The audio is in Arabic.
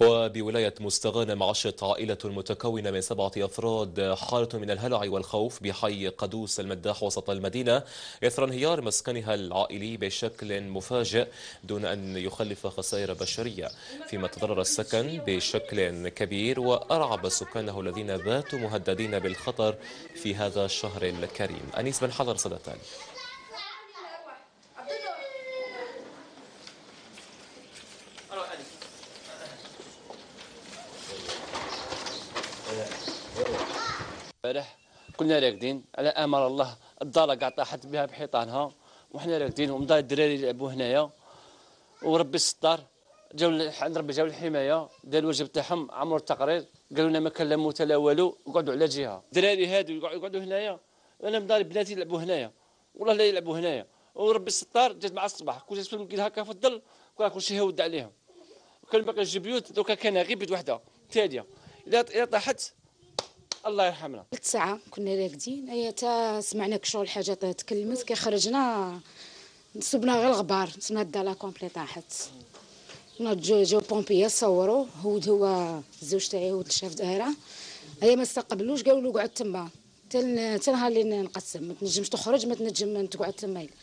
وبولاية مستغانم عاشت عائلة متكونة من سبعة أفراد حالة من الهلع والخوف بحي قدوس المداح وسط المدينة إثر انهيار مسكنها العائلي بشكل مفاجئ دون أن يخلف خسائر بشرية فيما تضرر السكن بشكل كبير وأرعب سكانه الذين باتوا مهددين بالخطر في هذا الشهر الكريم أنيس بن حضر صدى البارح كلنا راكدين على امر الله الدار كاع طاحت بها بحيطانها وحنا راكدين ومضى الدراري يلعبوا هنايا وربي الستار جاو عند ربي جاو الحمايه دار الواجب تاعهم عمر التقرير قالوا لنا ما كان لا موت لا والو اقعدوا على جهه الدراري هادو يقعدوا هنايا انا مضى بناتي يلعبوا هنايا والله لا يلعبوا هنايا وربي الستار جات مع الصباح كنت تفهم هكا في الظل كل شيء هود عليهم وكان باقي الجبيوت دوكا كان غير بيت وحده تاليه الا طاحت الله يرحمنا ساعة كنا راقدين هي تا سمعنا كشغل حاجة تكلمت كي خرجنا نصبنا غير الغبار صبنا الدالة كومبلي طاحت جو جو بومبيا صوروا هود هو الزوج تاعي هود شاف دائرة هي ما استقبلوش قالوا له قعد تما تا نهار اللي نقسم ما تنجمش تخرج ما تنجم تقعد تما